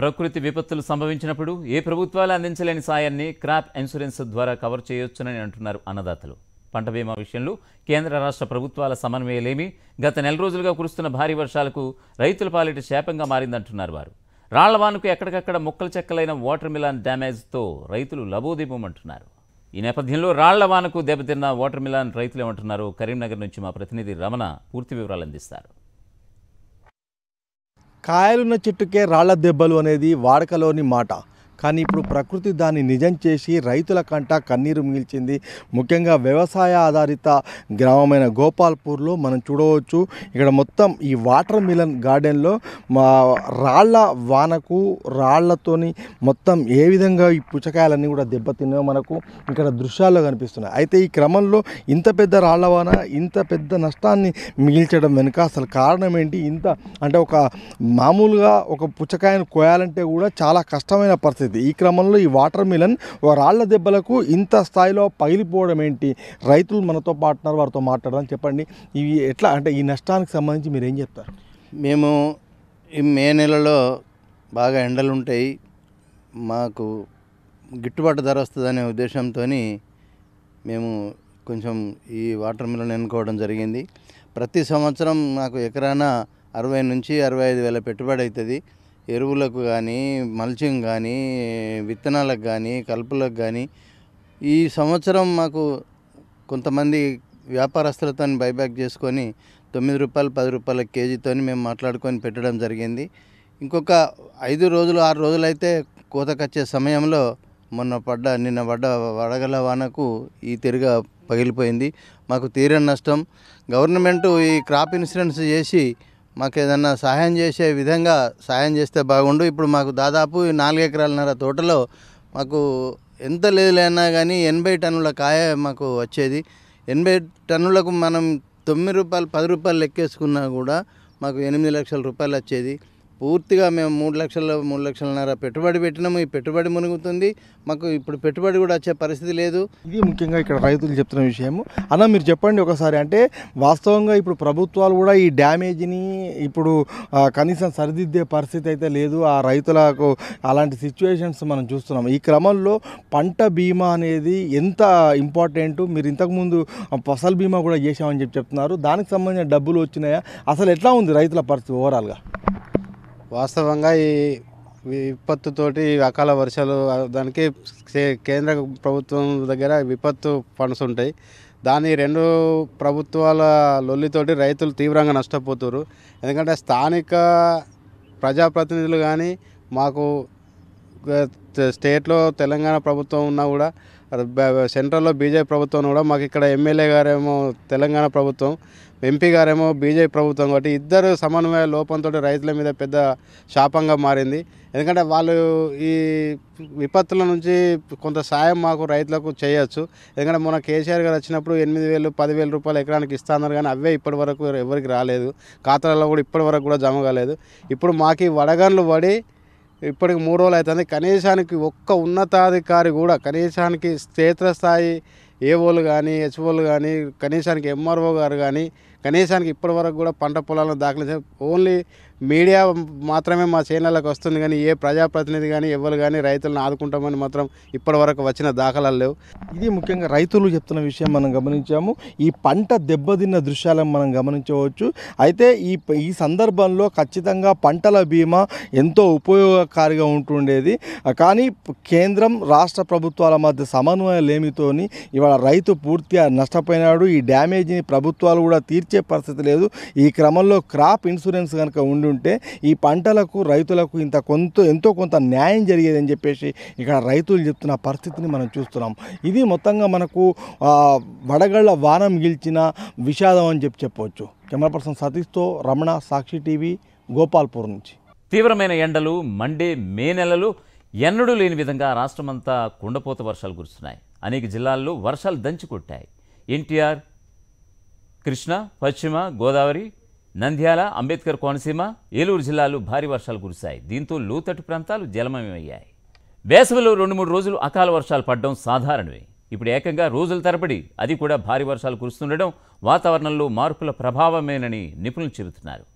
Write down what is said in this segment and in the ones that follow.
ప్రకృతి విపత్తులు సంభవించినప్పుడు ఏ ప్రభుత్వాలు అందించలేని సాయాన్ని క్రాప్ ఇన్సూరెన్స్ ద్వారా కవర్ చేయొచ్చునని అంటున్నారు అన్నదాతలు పంట బీమా విషయంలో కేంద్ర రాష్ట్ర ప్రభుత్వాల సమన్వయలేమి గత నెల రోజులుగా కురుస్తున్న భారీ వర్షాలకు రైతుల పాలిట శాపంగా మారిందంటున్నారు వారు రాళ్లవానుకు ఎక్కడికక్కడ ముక్కల చెక్కలైన వాటర్ మిలాన్ డ్యామేజ్తో రైతులు లబోదీపమంటున్నారు ఈ నేపథ్యంలో రాళ్లవానకు దెబ్బతిన్న వాటర్ మిలాన్ రైతులు ఏమంటున్నారు కరీంనగర్ నుంచి మా ప్రతినిధి రమణ పూర్తి వివరాలు అందిస్తారు కాయలున్న చెట్టుకే రాళ్ల దెబ్బలు అనేది వాడకలోని మాట కానీ ఇప్పుడు ప్రకృతి దాన్ని నిజం చేసి రైతుల కంట కన్నీరు మిగిల్చింది ముఖ్యంగా వ్యవసాయ ఆధారిత గ్రామమైన గోపాల్పూర్లో మనం చూడవచ్చు ఇక్కడ మొత్తం ఈ వాటర్ మిలన్ గార్డెన్లో మా రాళ్ల వానకు రాళ్లతోని మొత్తం ఏ విధంగా ఈ పుచ్చకాయలన్నీ కూడా దెబ్బతిన్నాయో మనకు ఇక్కడ దృశ్యాల్లో కనిపిస్తున్నాయి అయితే ఈ క్రమంలో ఇంత పెద్ద రాళ్ల వాన ఇంత పెద్ద నష్టాన్ని మిగిల్చడం వెనుక అసలు కారణం ఏంటి ఇంత అంటే ఒక మామూలుగా ఒక పుచ్చకాయను కోయాలంటే కూడా చాలా కష్టమైన పరిస్థితి పరిస్థితి ఈ క్రమంలో ఈ వాటర్ మిలన్ రాళ్ల దెబ్బలకు ఇంత స్థాయిలో పగిలిపోవడం ఏంటి రైతులు మనతో పాటున్నారు వారితో మాట్లాడాలని చెప్పండి ఇవి ఎట్లా అంటే ఈ నష్టానికి సంబంధించి మీరు ఏం చెప్తారు మేము ఈ మే నెలలో బాగా ఎండలు ఉంటాయి మాకు గిట్టుబాటు ధర వస్తుందనే ఉద్దేశంతో మేము కొంచెం ఈ వాటర్ మిలన్ ఎన్నుకోవడం జరిగింది ప్రతి సంవత్సరం నాకు ఎకరానా అరవై నుంచి అరవై ఐదు వేల పెట్టుబడి అవుతుంది ఎరువులకు కానీ మల్చింగ్ కానీ విత్తనాలకు కానీ కలుపులకు కానీ ఈ సంవత్సరం మాకు కొంతమంది వ్యాపారస్తులతో బైబ్యాక్ చేసుకొని తొమ్మిది రూపాయలు పది రూపాయల కేజీతో మేము మాట్లాడుకొని పెట్టడం జరిగింది ఇంకొక ఐదు రోజులు ఆరు రోజులైతే కోతకొచ్చే సమయంలో మొన్న పడ్డ నిన్న పడ్డ వడగల వానకు ఈ తిరిగ పగిలిపోయింది మాకు తీరని నష్టం గవర్నమెంటు ఈ క్రాప్ ఇన్సూరెన్స్ చేసి మాకు ఏదన్నా సహాయం చేసే విధంగా సహాయం చేస్తే బాగుండు ఇప్పుడు మాకు దాదాపు నాలుగు ఎకరాలన్నర తోటలో మాకు ఎంత లేదులేనా కానీ ఎనభై టన్నుల కాయ మాకు వచ్చేది ఎనభై టన్నులకు మనం తొమ్మిది రూపాయలు పది రూపాయలు లెక్కేసుకున్నా కూడా మాకు ఎనిమిది లక్షల రూపాయలు వచ్చేది పూర్తిగా మేము మూడు లక్షల మూడు లక్షలన్నర పెట్టుబడి పెట్టినాము ఈ పెట్టుబడి మునుగుతుంది మాకు ఇప్పుడు పెట్టుబడి కూడా వచ్చే పరిస్థితి లేదు ఇది ముఖ్యంగా ఇక్కడ రైతులు చెప్తున్న విషయము అన్న మీరు చెప్పండి ఒకసారి అంటే వాస్తవంగా ఇప్పుడు ప్రభుత్వాలు కూడా ఈ డ్యామేజ్ని ఇప్పుడు కనీసం సరిదిద్దే పరిస్థితి అయితే లేదు ఆ రైతులకు అలాంటి సిచ్యువేషన్స్ మనం చూస్తున్నాం ఈ క్రమంలో పంట బీమా అనేది ఎంత ఇంపార్టెంట్ మీరు ఇంతకుముందు ఫసల్ బీమా కూడా చేశామని చెప్పి చెప్తున్నారు దానికి సంబంధించిన డబ్బులు వచ్చినాయా అసలు ఎట్లా ఉంది రైతుల పరిస్థితి ఓవరాల్గా వాస్తవంగా ఈ విపత్తుతోటి అకాల వర్షాలు దానికి కేంద్ర ప్రభుత్వం దగ్గర విపత్తు ఫండ్స్ ఉంటాయి దాని రెండు ప్రభుత్వాల లొల్లితోటి రైతులు తీవ్రంగా నష్టపోతున్నారు ఎందుకంటే స్థానిక ప్రజాప్రతినిధులు కానీ మాకు స్టేట్లో తెలంగాణ ప్రభుత్వం ఉన్నా కూడా సెంట్రల్లో బీజేపీ ప్రభుత్వం కూడా మాకు ఇక్కడ ఎమ్మెల్యే గారేమో తెలంగాణ ప్రభుత్వం ఎంపీ గారేమో బీజేపీ ప్రభుత్వం కాబట్టి ఇద్దరు సమన్వయ లోపంతో రైతుల మీద పెద్ద శాపంగా మారింది ఎందుకంటే వాళ్ళు ఈ విపత్తుల నుంచి కొంత సాయం మాకు రైతులకు చేయొచ్చు ఎందుకంటే మొన్న కేసీఆర్ గారు వచ్చినప్పుడు ఎనిమిది వేలు పదివేలు రూపాయలు ఎకరానికి ఇస్తున్నారు కానీ అవే ఇప్పటి వరకు ఎవరికి రాలేదు ఖాతాలలో కూడా ఇప్పటి వరకు కూడా జమ కాలేదు ఇప్పుడు మాకు వడగండ్లు పడి ఇప్పటికి మూడు రోజులు అవుతుంది కనీసానికి ఒక్క ఉన్నతాధికారి కూడా కనీసానికి క్షేత్రస్థాయి ఏఓలు కానీ హెచ్ఓలు కానీ కనీసానికి ఎంఆర్ఓ గారు కానీ కనీసానికి ఇప్పటి వరకు కూడా పంట పొలాలను దాఖలు ఓన్లీ మీడియా మాత్రమే మా ఛానళ్ళకి వస్తుంది కానీ ఏ ప్రజాప్రతినిధి కానీ ఎవరు కానీ రైతులను ఆదుకుంటామని మాత్రం ఇప్పటి వరకు వచ్చిన దాఖలాలు లేవు ఇది ముఖ్యంగా రైతులు చెప్తున్న విషయం మనం గమనించాము ఈ పంట దెబ్బతిన్న దృశ్యాలను మనం గమనించవచ్చు అయితే ఈ ఈ సందర్భంలో ఖచ్చితంగా పంటల బీమా ఎంతో ఉపయోగకారిగా ఉంటుండేది కానీ కేంద్రం రాష్ట్ర ప్రభుత్వాల మధ్య సమన్వయం లేమితోని ఇవాళ రైతు పూర్తిగా నష్టపోయినాడు ఈ డ్యామేజ్ని ప్రభుత్వాలు కూడా తీర్చి ఇచ్చే పరిస్థితి లేదు ఈ క్రమంలో క్రాప్ ఇన్సూరెన్స్ కనుక ఉండుంటే ఈ పంటలకు రైతులకు ఇంత కొంత ఎంతో కొంత న్యాయం జరిగేదని చెప్పేసి ఇక్కడ రైతులు చెప్తున్న పరిస్థితిని మనం చూస్తున్నాం ఇది మొత్తంగా మనకు వడగళ్ళ వానం గెలిచిన విషాదం అని చెప్పి చెప్పవచ్చు కెమెరా పర్సన్ సతీష్తో రమణ సాక్షి టీవీ గోపాల్పూర్ నుంచి తీవ్రమైన ఎండలు మండే మే నెలలు ఎన్నడూ లేని విధంగా రాష్ట్రమంతా కుండపోత వర్షాలు కురుస్తున్నాయి అనేక జిల్లాల్లో వర్షాలు దంచి కొట్టాయి ఎన్టీఆర్ కృష్ణ పశ్చిమ గోదావరి నంద్యాల అంబేద్కర్ కోనసీమ ఏలూరు జిల్లాలు భారీ వర్షాలు కురిశాయి దీంతో లోతట్టు ప్రాంతాలు జలమయమయ్యాయి వేసవిలో రెండు మూడు రోజులు అకాల వర్షాలు పడడం సాధారణమే ఇప్పుడు ఏకంగా రోజుల తరబడి అది కూడా భారీ వర్షాలు కురుస్తుండడం వాతావరణంలో మార్పుల ప్రభావమేనని నిపుణులు చెబుతున్నారు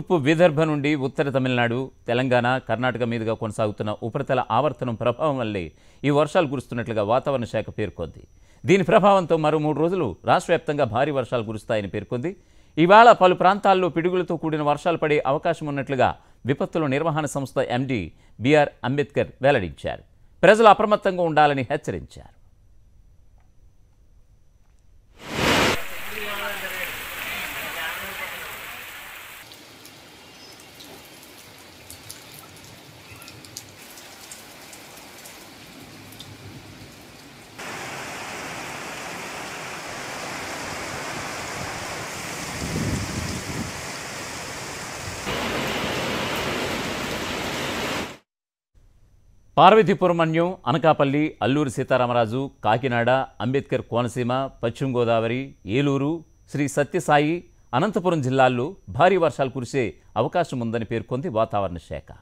తూర్పు విదర్భ నుండి ఉత్తర తమిళనాడు తెలంగాణ కర్ణాటక మీదుగా కొనసాగుతున్న ఉపరితల ఆవర్తనం ప్రభావం వల్లే ఈ వర్షాలు కురుస్తున్నట్లుగా వాతావరణ శాఖ పేర్కొంది దీని ప్రభావంతో మరో మూడు రోజులు రాష్ట్ర వ్యాప్తంగా భారీ వర్షాలు కురుస్తాయని పేర్కొంది ఇవాళ పలు ప్రాంతాల్లో పిడుగులతో కూడిన వర్షాలు పడే అవకాశం ఉన్నట్లుగా విపత్తుల నిర్వహణ సంస్థ ఎండీ బీఆర్ అంబేద్కర్ వెల్లడించారు ప్రజలు అప్రమత్తంగా ఉండాలని హెచ్చరించారు పార్వతీపురమణ్యం అనకాపల్లి అల్లూరి సీతారామరాజు కాకినాడ అంబేద్కర్ కోనసీమ పశ్చిమ గోదావరి ఏలూరు శ్రీ సత్యసాయి అనంతపురం జిల్లాల్లో భారీ వర్షాలు కురిసే అవకాశం ఉందని పేర్కొంది వాతావరణ శాఖ